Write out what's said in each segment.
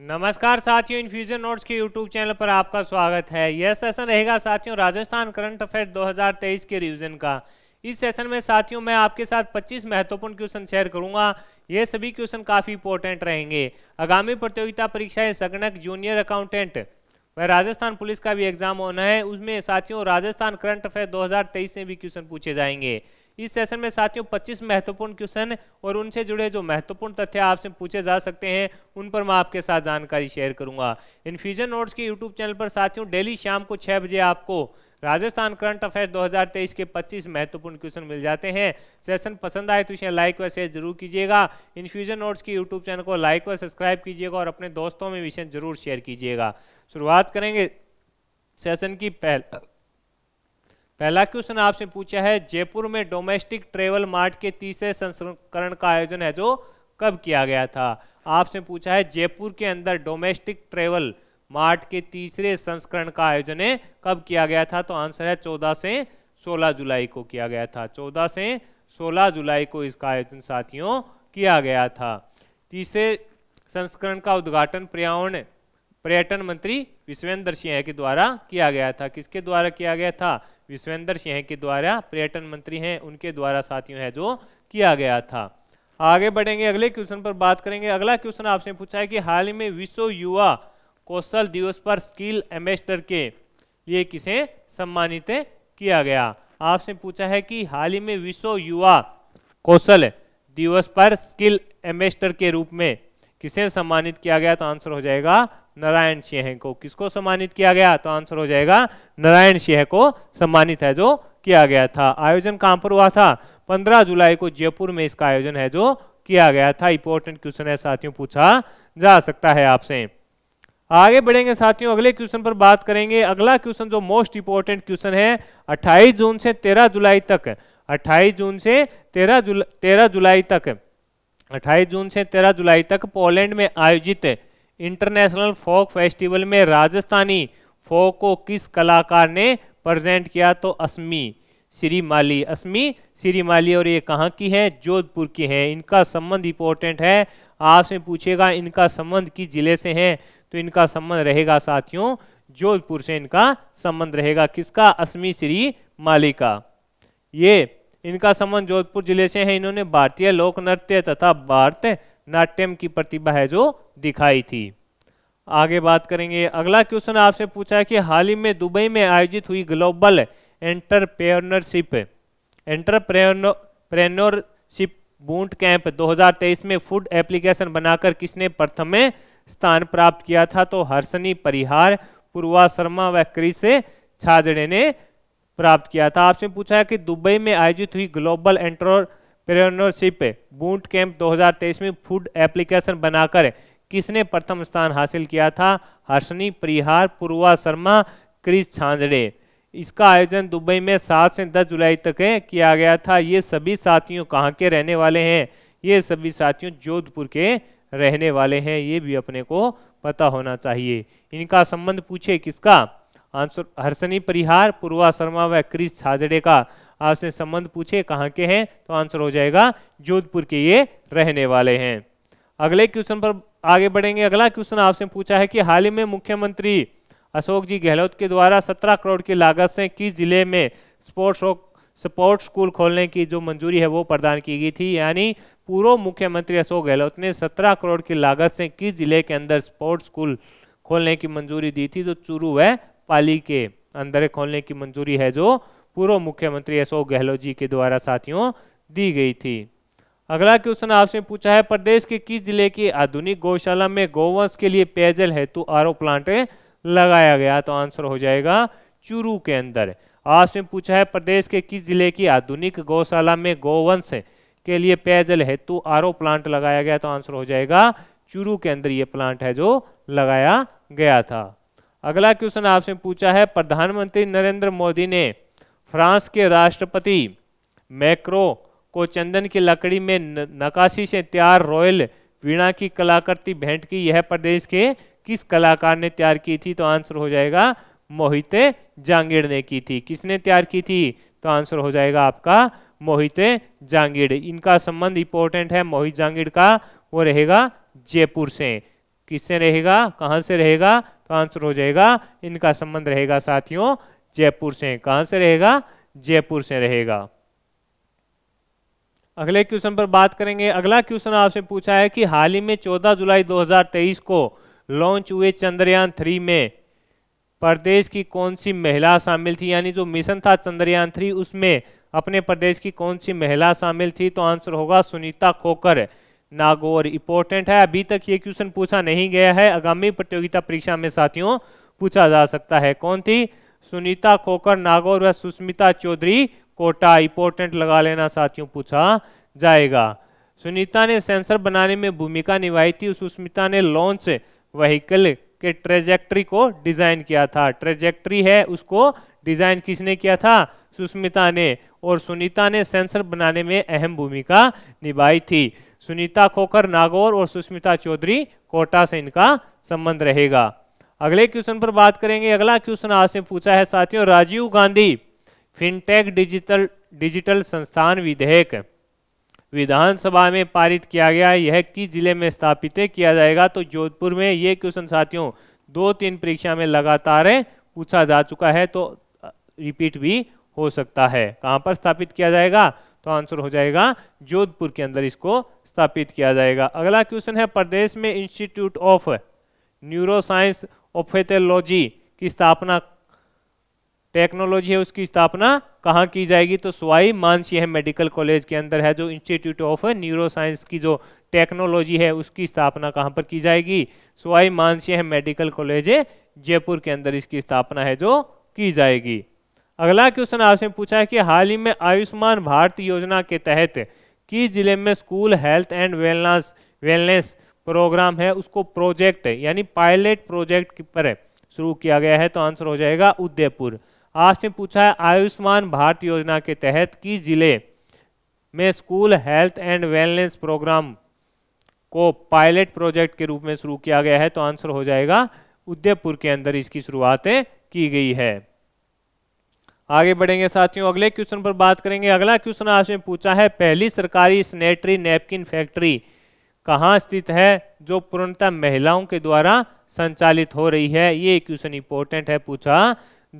नमस्कार साथियों infusion notes के यूट्यूब चैनल पर आपका स्वागत है यह सेशन रहेगा साथियों राजस्थान करंट अफेयर 2023 के रिवीजन का इस सेशन में साथियों मैं आपके साथ 25 महत्वपूर्ण क्वेश्चन शेयर करूंगा ये सभी क्वेश्चन काफी इंपोर्टेंट रहेंगे आगामी प्रतियोगिता परीक्षाएं सगनक जूनियर अकाउंटेंट व राजस्थान पुलिस का भी एग्जाम होना है उसमें साथियों राजस्थान करंट अफेयर दो में भी क्वेश्चन पूछे जाएंगे इस सेशन में साथियों 25 महत्वपूर्ण क्वेश्चन और उनसे जुड़े जो महत्वपूर्ण तथ्य आपसे पूछे जा सकते हैं उन पर मैं आपके साथ जानकारी शेयर करूंगा इन्फ्यूजन नोट्स के यूट्यूब चैनल पर साथियों डेली शाम को छह बजे आपको राजस्थान करंट अफेयर्स 2023 के 25 महत्वपूर्ण क्वेश्चन मिल जाते हैं सेशन पसंद आए तो इसे लाइक व शेयर जरूर कीजिएगा इन्फ्यूजन नोट्स की यूट्यूब चैनल को लाइक व सब्सक्राइब कीजिएगा और अपने दोस्तों में विषय जरूर शेयर कीजिएगा शुरुआत करेंगे सेशन की पहल पहला क्वेश्चन आपसे पूछा है जयपुर में डोमेस्टिक ट्रेवल मार्ट के तीसरे संस्करण का आयोजन है जो कब किया गया था आपसे पूछा है जयपुर के अंदर डोमेस्टिक ट्रेवल मार्ट के तीसरे संस्करण का आयोजन है कब किया गया था तो आंसर है चौदह से सोलह जुलाई को किया गया था चौदह से सोलह जुलाई को इसका आयोजन साथियों किया गया था तीसरे संस्करण का उद्घाटन पर्यावरण पर्यटन मंत्री विश्वेंद्र सिंह के द्वारा किया गया था किसके द्वारा किया गया था विश्वेंद्र सिंह के द्वारा पर्यटन मंत्री हैं उनके द्वारा साथियों है जो किया गया था आगे बढ़ेंगे अगले क्वेश्चन पर बात करेंगे अगला क्वेश्चन आपसे पूछा है कि हाल ही में विश्व युवा कौशल दिवस पर स्किल एम्बेस्टर के लिए किसे सम्मानित किया गया आपसे पूछा है कि हाल ही में विश्व युवा कौशल दिवस पर स्किल एम्बेस्टर के रूप में किसे सम्मानित किया गया तो आंसर हो जाएगा नारायण सिंह को किसको सम्मानित किया गया तो आंसर हो जाएगा नारायण सिंह को सम्मानित है जो किया गया था आयोजन कहां पर हुआ था 15 जुलाई को जयपुर में इसका आयोजन है जो किया गया था इंपोर्टेंट क्वेश्चन है साथियों पूछा जा सकता है आपसे आगे बढ़ेंगे साथियों अगले क्वेश्चन पर बात करेंगे अगला क्वेश्चन जो मोस्ट इंपोर्टेंट क्वेश्चन है अट्ठाईस जून से तेरह जुलाई तक अट्ठाईस जून से तेरह जुलाई तेरह जुलाई तक अट्ठाईस जून से तेरह जुलाई तक पोलैंड में आयोजित इंटरनेशनल फोक फेस्टिवल में राजस्थानी फोक को किस कलाकार ने प्रेजेंट किया तो अस्मी श्री माली अस्मी श्री माली और ये कहाँ की है जोधपुर की है इनका संबंध इंपॉर्टेंट है आपसे पूछेगा इनका संबंध किस जिले से है तो इनका संबंध रहेगा साथियों जोधपुर से इनका संबंध रहेगा किसका असमी श्री माली का ये इनका संबंध जोधपुर जिले से है इन्होंने भारतीय लोक नृत्य तथा भारत नाट्यम की प्रतिभा है जो दिखाई थी आगे बात करेंगे अगला क्वेश्चन आपसे पूछा है कि हाल ही में दुबई में आयोजित हुई global entrepreneurship entrepreneurship boot camp 2023 में फूड एप्लीकेशन बनाकर किसने प्रथम स्थान प्राप्त किया था तो हर्षनी परिहार पूर्वा शर्मा व क्रिस छाजड़े ने प्राप्त किया था आपसे पूछा है कि दुबई में आयोजित हुई global entrepreneurship boot camp 2023 में फूड एप्लीकेशन बनाकर किसने प्रथम स्थान हासिल किया था हर्षनी परिहार पूर्वा शर्मा क्रिस छांजड़े इसका आयोजन दुबई में 7 से 10 जुलाई तक किया गया था ये सभी साथियों कहाँ के रहने वाले हैं ये सभी साथियों जोधपुर के रहने वाले हैं ये भी अपने को पता होना चाहिए इनका संबंध पूछे किसका आंसर हर्षनी परिहार पुरवा शर्मा व क्रिस छाजड़े का आपसे संबंध पूछे कहाँ के हैं तो आंसर हो जाएगा जोधपुर के ये रहने वाले हैं अगले क्वेश्चन पर आगे बढ़ेंगे अगला क्वेश्चन आपसे पूछा है कि हाल ही में मुख्यमंत्री अशोक जी गहलोत के द्वारा 17 करोड़ की लागत से किस जिले में स्पोर्ट्स स्पोर्ट स्कूल खोलने की जो मंजूरी है वो प्रदान की गई थी यानी पूर्व मुख्यमंत्री अशोक गहलोत ने 17 करोड़ की लागत से किस जिले के अंदर स्पोर्ट्स स्कूल खोलने की मंजूरी दी थी जो चूरू व पाली के अंदर खोलने की मंजूरी है जो पूर्व मुख्यमंत्री अशोक गहलोत जी के द्वारा साथियों दी गई थी अगला क्वेश्चन आपसे पूछा है प्रदेश के किस जिले की आधुनिक गौशाला में गौवंश के लिए पेयजल हेतु आर प्लांट लगाया गया तो आंसर हो जाएगा चूरू के अंदर आपसे पूछा है प्रदेश के किस जिले की आधुनिक गौशाला में गौवंश के लिए पेयजल हेतु आर प्लांट लगाया गया तो आंसर हो जाएगा चूरू के अंदर ये प्लांट है जो लगाया गया था अगला क्वेश्चन आपसे पूछा है प्रधानमंत्री नरेंद्र मोदी ने फ्रांस के राष्ट्रपति मैक्रो को चंदन की लकड़ी में नकाशी से तैयार रॉयल वीणा की कलाकृति भेंट की यह प्रदेश के किस कलाकार ने तैयार की थी तो आंसर हो जाएगा मोहित जांगीर ने की थी किसने तैयार की थी तो आंसर हो जाएगा आपका मोहित जांगीर इनका संबंध इंपॉर्टेंट है मोहित जांगीर का वो रहेगा जयपुर से किससे रहेगा कहाँ से रहेगा तो आंसर हो जाएगा इनका संबंध रहेगा साथियों जयपुर से कहां से रहेगा जयपुर से रहेगा अगले क्वेश्चन पर बात करेंगे अगला क्वेश्चन आपसे पूछा है कि हाल ही में 14 जुलाई 2023 को लॉन्च हुए चंद्रयान थ्री में प्रदेश की कौन सी महिला शामिल थी यानी जो मिशन था चंद्रयान थ्री उसमें अपने प्रदेश की कौन सी महिला शामिल थी तो आंसर होगा सुनीता खोकर नागौर इंपोर्टेंट है अभी तक ये क्वेश्चन पूछा नहीं गया है आगामी प्रतियोगिता परीक्षा में साथियों पूछा जा सकता है कौन थी सुनीता खोकर नागौर व सुष्मिता चौधरी कोटा इंपोर्टेंट लगा लेना साथियों पूछा जाएगा सुनीता ने सेंसर बनाने में भूमिका निभाई थी सुष्मिता ने लॉन्च व्हीकल के ट्रेजेक्ट्री को डिजाइन किया था ट्रेजेक्ट्री है उसको डिजाइन किसने किया था सुष्मिता ने और सुनीता ने सेंसर बनाने में अहम भूमिका निभाई थी सुनीता खोकर नागौर और सुष्मिता चौधरी कोटा से इनका संबंध रहेगा अगले क्वेश्चन पर बात करेंगे अगला क्वेश्चन आपसे पूछा है साथियों Rajiv Gandhi fintech digital digital संस्थान विधेयक विधानसभा में पारित किया गया यह किस जिले में स्थापित किया जाएगा तो जोधपुर में यह क्वेश्चन साथियों दो तीन परीक्षा में लगातार पूछा जा चुका है तो रिपीट भी हो सकता है कहां पर स्थापित किया जाएगा तो आंसर हो जाएगा जोधपुर के अंदर इसको स्थापित किया जाएगा अगला क्वेश्चन है प्रदेश में institute of neuroscience ophthalmology की स्थापना टेक्नोलॉजी है उसकी स्थापना कहाँ की जाएगी तो स्वाई मानसिंह मेडिकल कॉलेज के अंदर है जो इंस्टीट्यूट ऑफ न्यूरो साइंस की जो टेक्नोलॉजी है उसकी स्थापना कहाँ पर की जाएगी स्वाई मानसिंह मेडिकल कॉलेज जयपुर के अंदर इसकी स्थापना है जो की जाएगी अगला क्वेश्चन आपसे पूछा है कि हाल ही में आयुष्मान भारत योजना के तहत किस जिले में school health and wellness wellness programme है उसको प्रोजेक्ट यानी पायलट प्रोजेक्ट पर शुरू किया गया है तो आंसर हो जाएगा उदयपुर आज से पूछा है आयुष्मान भारत योजना के तहत किस जिले में school health and wellness programme को पायलट प्रोजेक्ट के रूप में शुरू किया गया है तो आंसर हो जाएगा उदयपुर के अंदर इसकी शुरुआत की गई है आगे बढ़ेंगे साथियों अगले क्वेश्चन पर बात करेंगे अगला क्वेश्चन आज में पूछा है पहली सरकारी स्नेटरी नैपकिन फैक्ट्री कहाँ स्थित है जो पूर्णतः महिलाओं के द्वारा संचालित हो रही है ये क्वेश्चन इंपॉर्टेंट है पूछा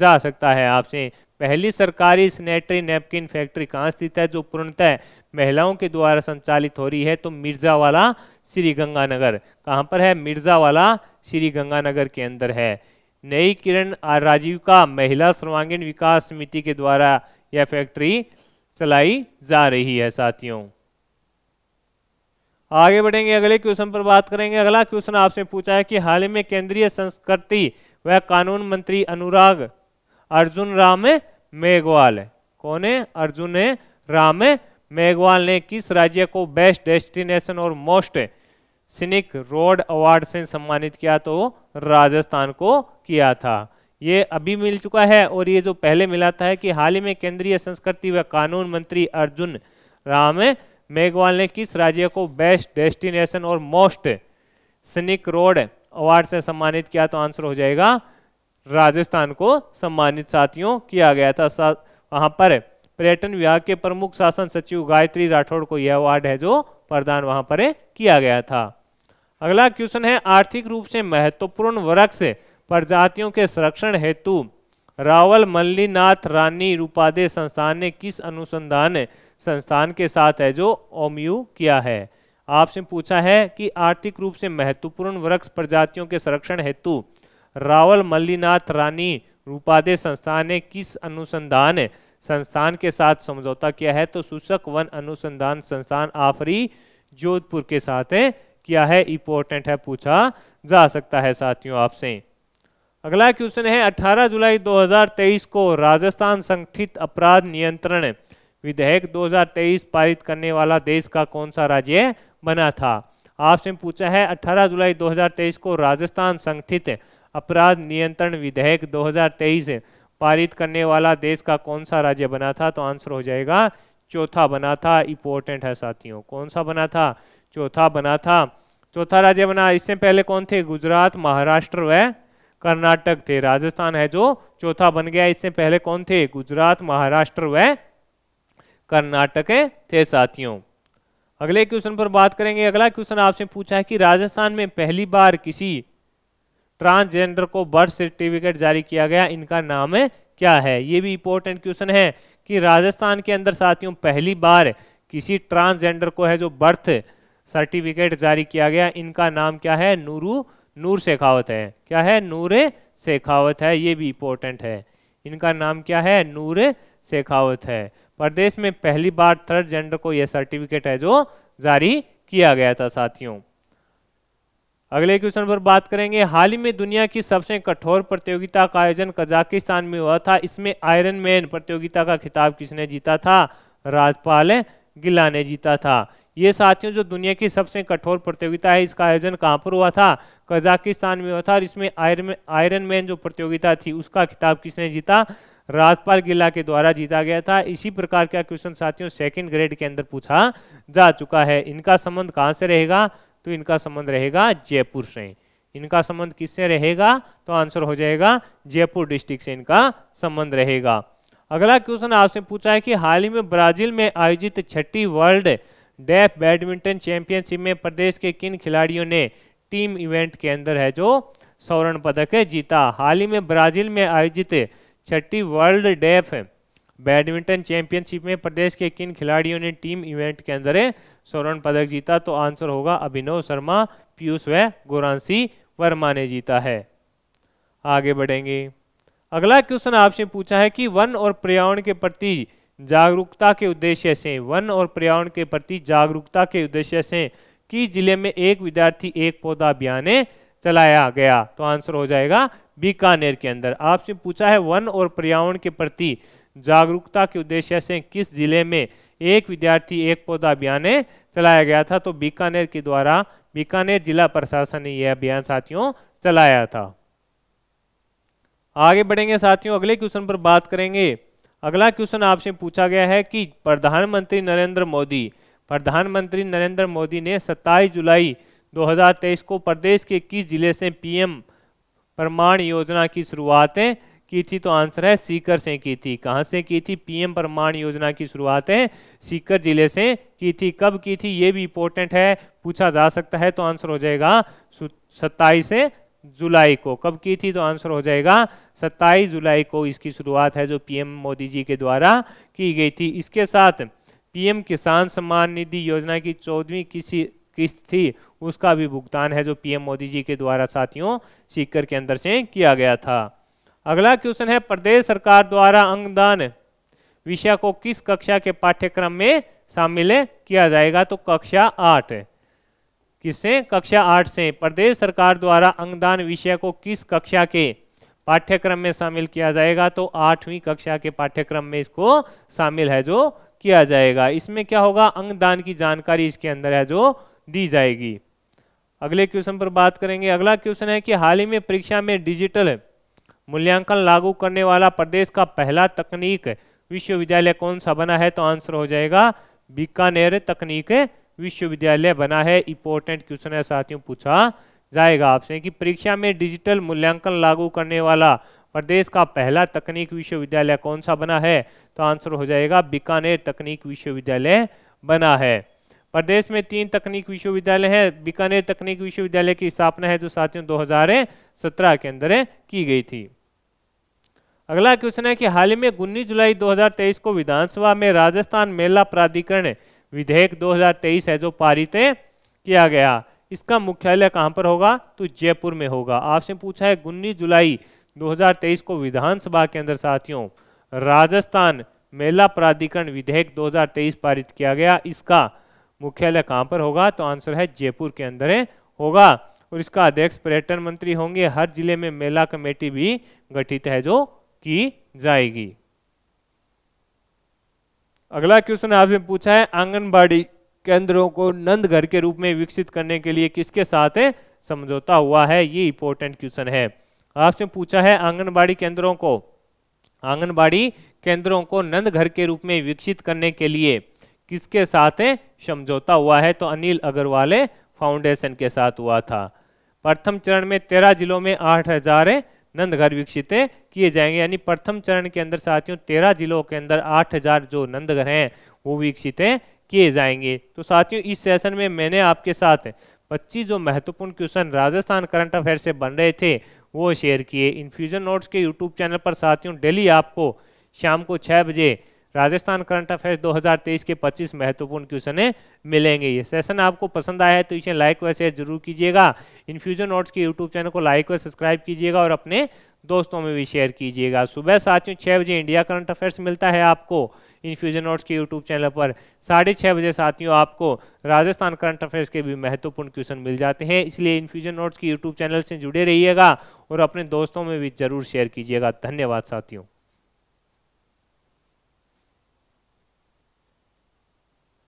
जा सकता है आपसे पहली सरकारी सैनिटरी नैपकिन फैक्ट्री कहाँ स्थित है जो पूर्णतः महिलाओं के द्वारा संचालित हो रही है तो मिर्जावाला श्री गंगानगर कहाँ पर है मिर्जावाला श्री गंगानगर के अंदर है नई किरण राजीव का महिला सर्वांगीण विकास समिति के द्वारा यह फैक्ट्री चलाई जा रही है साथियों आगे बढ़ेंगे अगले क्वेश्चन पर बात करेंगे अगला क्वेश्चन आपसे पूछा है कि हाल ही में केंद्रीय संस्कृति व कानून मंत्री अनुराग अर्जुन राम मेघवाल कौन है अर्जुन राम मेघवाल ने किस राज्य को बेस्ट डेस्टिनेशन और मोस्ट सिनिक रोड अवार्ड से सम्मानित किया तो राजस्थान को किया था ये अभी मिल चुका है और ये जो पहले मिला था कि हाल ही में केंद्रीय संस्कृति व कानून मंत्री अर्जुन राम मेघवाल ने किस राज्य को बेस्ट डेस्टिनेशन और मोस्ट सनिक रोड अवार्ड से सम्मानित किया तो आंसर हो जाएगा राजस्थान को सम्मानित साथियों किया गया था वहां पर पर्यटन विभाग के प्रमुख शासन सचिव गायत्री राठौड़ को यह अवार्ड है जो प्रदान वहां पर किया गया था अगला क्वेश्चन है आर्थिक रूप से महत्वपूर्ण वृक्ष प्रजातियों के संरक्षण हेतु रावल मल्लीनाथ रानी रूपादे संस्थान ने किस अनुसंधान संस्थान के साथ है जो ओमयू किया है आपसे पूछा है कि आर्थिक रूप से महत्वपूर्ण वृक्ष प्रजातियों के संरक्षण हेतु रावल मल्लीनाथ रानी रूपादे संस्थान ने किस अनुसंधान संस्थान के साथ समझौता किया है तो सूचक वन अनुसंधान संस्थान आफरी जोधपुर के साथ है किया है इंपॉर्टेंट है पूछा जा सकता है साथियों आपसे अगला क्वेश्चन है 18 जुलाई 2023 को राजस्थान संगठित अपराध नियंत्रण विधेयक 2023 पारित करने वाला देश का कौन सा राज्य बना था आपसे पूछा है 18 जुलाई 2023 को राजस्थान संगठित अपराध नियंत्रण विधेयक 2023 पारित करने वाला देश का कौन सा राज्य बना था तो आंसर हो जाएगा चौथा बना था इंपॉर्टेंट है साथियों कौन सा बना था चौथा बना था चौथा राज्य बना इससे पहले कौन थे गुजरात महाराष्ट्र व कर्नाटक थे राजस्थान है जो चौथा बन गया इससे पहले कौन थे गुजरात महाराष्ट्र व कर्नाटक थे साथियों अगले क्वेश्चन पर बात करेंगे अगला क्वेश्चन आपसे पूछा है कि राजस्थान में पहली बार किसी ट्रांसजेंडर को बर्थ सर्टिफिकेट जारी किया गया इनका नाम क्या है ये भी इंपॉर्टेंट क्वेश्चन है कि राजस्थान के अंदर साथियों पहली बार किसी ट्रांसजेंडर को है जो बर्थ सर्टिफिकेट जारी किया गया इनका नाम क्या है नूरू नूर शेखावत है क्या है नूर शेखावत है ये भी इंपॉर्टेंट है इनका नाम क्या है नूर शेखावत है प्रदेश में पहली बार थर्ड जेंडर को यह सर्टिफिकेट है जो जारी किया गया था साथियों अगले क्वेश्चन पर बात करेंगे हाल ही में दुनिया की सबसे कठोर प्रतियोगिता का आयोजन कजाकिस्तान में हुआ था इसमें आयरन मैन प्रतियोगिता का खिताब किसने जीता था राजपाल गिला ने जीता था ये साथियों जो दुनिया की सबसे कठोर प्रतियोगिता है इसका आयोजन कहाँ पर हुआ था कजाकिस्तान में हुआ था और इसमें आयरन आयरन मैन जो प्रतियोगिता थी उसका खिताब किसने जीता राजपाल गिल्ला के द्वारा जीता गया था इसी प्रकार का क्वेश्चन साथियों सेकंड ग्रेड के अंदर पूछा जा चुका है इनका संबंध कहां से रहेगा तो इनका संबंध रहेगा जयपुर से इनका संबंध किससे रहेगा तो आंसर हो जाएगा जयपुर डिस्ट्रिक्ट से इनका संबंध रहेगा अगला क्वेश्चन आपसे पूछा है कि हाल ही में ब्राजील में आयोजित छठी वर्ल्ड डेफ बैडमिंटन चैंपियनशिप में प्रदेश के किन खिलाड़ियों ने टीम इवेंट के अंदर है जो स्वर्ण पदक जीता हाल ही में ब्राजील में आयोजित छठी वर्ल्ड डेफ बैडमिंटन चैंपियनशिप में प्रदेश के किन खिलाड़ियों ने टीम इवेंट के अंदर स्वर्ण पदक जीता तो आंसर होगा अभिनव शर्मा पीयूष व गोरांसी वर्मा ने जीता है आगे बढ़ेंगे अगला क्वेश्चन आपसे पूछा है कि वन और पर्यावरण के प्रति जागरूकता के उद्देश्य से वन और पर्यावरण के प्रति जागरूकता के उद्देश्य से कि जिले में एक विद्यार्थी एक पौधा अभियान चलाया गया तो आंसर हो जाएगा बीकानेर के अंदर आपसे पूछा है वन और पर्यावरण के प्रति जागरूकता के उद्देश्य से किस जिले में एक विद्यार्थी एक पौधा अभियान चलाया गया था तो बीकानेर के द्वारा बीकानेर जिला प्रशासन ने यह अभियान साथियों चलाया था आगे बढ़ेंगे साथियों अगले क्वेश्चन पर बात करेंगे अगला क्वेश्चन आपसे पूछा गया है कि प्रधानमंत्री नरेंद्र मोदी प्रधानमंत्री नरेंद्र मोदी ने सत्ताईस जुलाई 2023 को प्रदेश के किस जिले से पीएम प्रमाण योजना की शुरुआतें की थी तो आंसर है सीकर से की थी कहाँ से की थी पीएम प्रमाण योजना की शुरुआतें सीकर जिले से की थी कब की थी ये भी इंपॉर्टेंट है पूछा जा सकता है तो आंसर हो जाएगा सत्ताईस जुलाई को कब की थी तो आंसर हो जाएगा सत्ताईस जुलाई को इसकी शुरुआत है जो पीएम मोदी जी के द्वारा की गई थी इसके साथ पीएम किसान सम्मान निधि योजना की चौदहवीं किसी किस्त थी उसका भी भुगतान है जो पीएम मोदी जी के द्वारा साथियों सीकर के अंदर से किया गया था अगला क्वेश्चन है प्रदेश सरकार द्वारा अंगदान विषय को किस कक्षा के पाठ्यक्रम में शामिल किया जाएगा तो कक्षा आठ किससे कक्षा आठ से प्रदेश सरकार द्वारा अंगदान विषय को किस कक्षा के पाठ्यक्रम में शामिल किया जाएगा तो आठवीं कक्षा के पाठ्यक्रम में इसको शामिल है जो किया जाएगा इसमें क्या होगा अंगदान की जानकारी इसके अंदर है जो दी जाएगी अगले क्वेश्चन पर बात करेंगे अगला क्वेश्चन है कि हाल ही में परीक्षा में डिजिटल मूल्यांकन लागू करने वाला प्रदेश का पहला तकनीक विश्वविद्यालय कौन सा बना है तो आंसर हो जाएगा बीकानेर तकनीक विश्वविद्यालय बना है इंपॉर्टेंट क्वेश्चन है साथियों पूछा जाएगा आपसे कि परीक्षा में डिजिटल मूल्यांकन लागू करने वाला प्रदेश का पहला तकनीक विश्वविद्यालय कौन सा बना है तो आंसर हो जाएगा बीकानेर तकनीक विश्वविद्यालय बना है प्रदेश में तीन तकनीक विश्वविद्यालय हैं बीकानेर तकनीक विश्वविद्यालय की स्थापना है जो साथियों 2017 के अंदर की गई थी अगला क्वेश्चन है कि हाल ही में उन्नीस जुलाई 2023 को विधानसभा में राजस्थान मेला प्राधिकरण विधेयक 2023 है जो पारित किया गया इसका मुख्यालय कहां पर होगा तो जयपुर में होगा आपसे पूछा है उन्नीस जुलाई 2023 को विधानसभा के अंदर साथियों राजस्थान मेला प्राधिकरण विधेयक 2023 पारित किया गया इसका मुख्यालय कहां पर होगा तो आंसर है जयपुर के अंदर है होगा और इसका अध्यक्ष पर्यटन मंत्री होंगे हर जिले में मेला कमेटी भी गठित है जो की जाएगी अगला क्वेश्चन आपने पूछा है आंगनबाड़ी केंद्रों को नंद घर के रूप में विकसित करने के लिए किसके साथ समझौता हुआ है ये इंपॉर्टेंट क्वेश्चन है आपसे पूछा है आंगनबाड़ी केंद्रों को आंगनबाड़ी केंद्रों को नंद घर के रूप में विकसित करने के लिए किसके साथ समझौता हुआ है तो अनिल अग्रवाले फाउंडेशन के साथ हुआ था प्रथम चरण में तेरह जिलों में आठ हजार नंदघर विकसित किए जाएंगे यानी प्रथम चरण के अंदर साथियों तेरह जिलों के अंदर आठ हजार जो नंदघर हैं वो विकसित किए जाएंगे तो साथियों इस सेशन में मैंने आपके साथ पच्चीस जो महत्वपूर्ण क्वेश्चन राजस्थान करंट अफेयर से बन रहे थे वो शेयर किए इन्फ्यूजन नोट्स के यूट्यूब चैनल पर साथियों डेली आपको शाम को छः बजे राजस्थान करंट अफेयर्स 2023 के 25 महत्वपूर्ण क्वेश्चन मिलेंगे ये सेशन आपको पसंद आया है तो इसे लाइक व शेयर जरूर कीजिएगा इन्फ्यूजन नोट्स के यूट्यूब चैनल को लाइक व सब्सक्राइब कीजिएगा और अपने दोस्तों में भी शेयर कीजिएगा सुबह साथियों छः बजे इंडिया करंट अफेयर्स मिलता है आपको इन्फ्यूजन नोट्स के यूट्यूब चैनल पर साढ़े छः बजे साथियों आपको राजस्थान करंट अफेयर्स के भी महत्वपूर्ण क्वेश्चन मिल जाते हैं इसलिए इन्फ्यूजन नोट्स के यूट्यूब चैनल से जुड़े रहिएगा और अपने दोस्तों में भी जरूर शेयर कीजिएगा धन्यवाद साथियों